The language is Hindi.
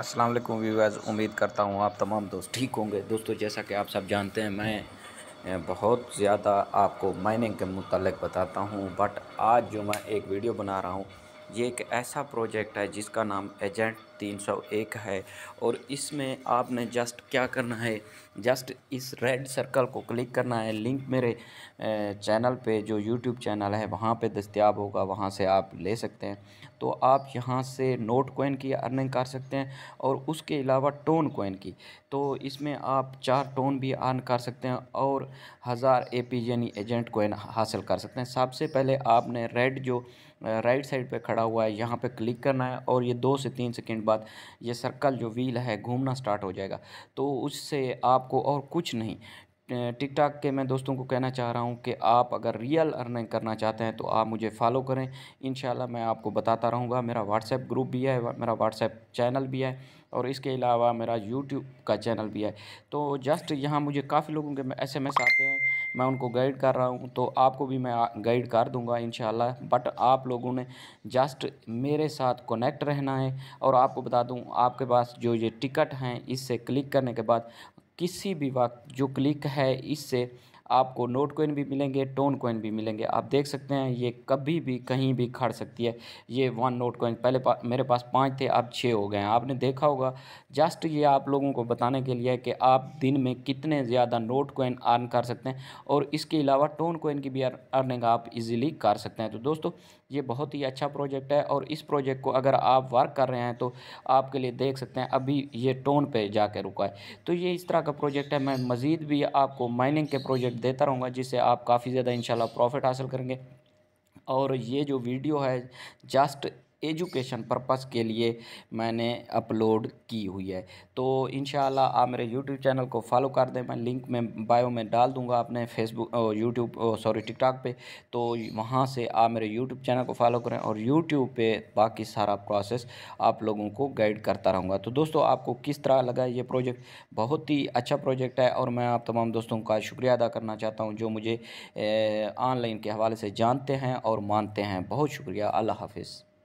अस्सलाम वालेकुम व्यूअर्स उम्मीद करता हूँ आप तमाम दोस्त ठीक होंगे दोस्तों जैसा कि आप सब जानते हैं मैं बहुत ज़्यादा आपको माइनिंग के मतलब बताता हूँ बट आज जो मैं एक वीडियो बना रहा हूँ ये एक ऐसा प्रोजेक्ट है जिसका नाम एजेंट 301 है और इसमें आपने जस्ट क्या करना है जस्ट इस रेड सर्कल को क्लिक करना है लिंक मेरे चैनल पे जो यूट्यूब चैनल है वहाँ पे दस्तियाब होगा वहाँ से आप ले सकते हैं तो आप यहाँ से नोट कोइन की अर्निंग कर सकते हैं और उसके अलावा टोन कोइन की तो इसमें आप चार टोन भी अर्न कर सकते हैं और हज़ार ए यानी एजेंट कोइन हासिल कर सकते हैं सबसे पहले आपने रेड जो राइट साइड पर खड़ा खड़ा हुआ है यहाँ पे क्लिक करना है और ये दो से तीन सेकेंड बाद ये सर्कल जो व्हील है घूमना स्टार्ट हो जाएगा तो उससे आपको और कुछ नहीं टिकटॉक के मैं दोस्तों को कहना चाह रहा हूँ कि आप अगर रियल अर्निंग करना चाहते हैं तो आप मुझे फॉलो करें इन मैं आपको बताता रहूँगा मेरा व्हाट्सएप ग्रुप भी है मेरा व्हाट्सएप चैनल भी है और इसके अलावा मेरा यूट्यूब का चैनल भी है तो जस्ट यहाँ मुझे काफ़ी लोगों के एस एम एस आते हैं मैं उनको गाइड कर रहा हूँ तो आपको भी मैं गाइड कर दूँगा इन बट आप लोगों ने जस्ट मेरे साथ कनेक्ट रहना है और आपको बता दूँ आपके पास जो ये टिकट हैं इससे क्लिक करने के बाद किसी भी वक्त जो क्लिक है इससे आपको नोट कोइन भी मिलेंगे टोन कोइन भी मिलेंगे आप देख सकते हैं ये कभी भी कहीं भी खड़ सकती है ये वन नोट कोइन पहले पा, मेरे पास पाँच थे अब छः हो गए हैं आपने देखा होगा जस्ट ये आप लोगों को बताने के लिए कि आप दिन में कितने ज़्यादा नोट कोइन अर्न कर सकते हैं और इसके अलावा टोन कोइन की भी अर्निंग आप इजीली कर सकते हैं तो दोस्तों ये बहुत ही अच्छा प्रोजेक्ट है और इस प्रोजेक्ट को अगर आप वर्क कर रहे हैं तो आपके लिए देख सकते हैं अभी ये टोन पे कर रुका है तो ये इस तरह का प्रोजेक्ट है मैं मज़ीद भी आपको माइनिंग के प्रोजेक्ट देता रहूँगा जिससे आप काफ़ी ज़्यादा इन प्रॉफिट हासिल करेंगे और ये जो वीडियो है जस्ट एजुकेशन पर्पस के लिए मैंने अपलोड की हुई है तो इन आप मेरे यूट्यूब चैनल को फॉलो कर दें मैं लिंक में बायो में डाल दूंगा अपने फेसबुक यूट्यूब सॉरी टिकटॉक पे तो वहाँ से आप मेरे यूट्यूब चैनल को फॉलो करें और यूट्यूब पे बाकी सारा प्रोसेस आप लोगों को गाइड करता रहूँगा तो दोस्तों आपको किस तरह लगा ये प्रोजेक्ट बहुत ही अच्छा प्रोजेक्ट है और मैं आप तमाम दोस्तों का शुक्रिया अदा करना चाहता हूँ जो मुझे ऑनलाइन के हवाले से जानते हैं और मानते हैं बहुत शुक्रिया अल्लाह हाफिज़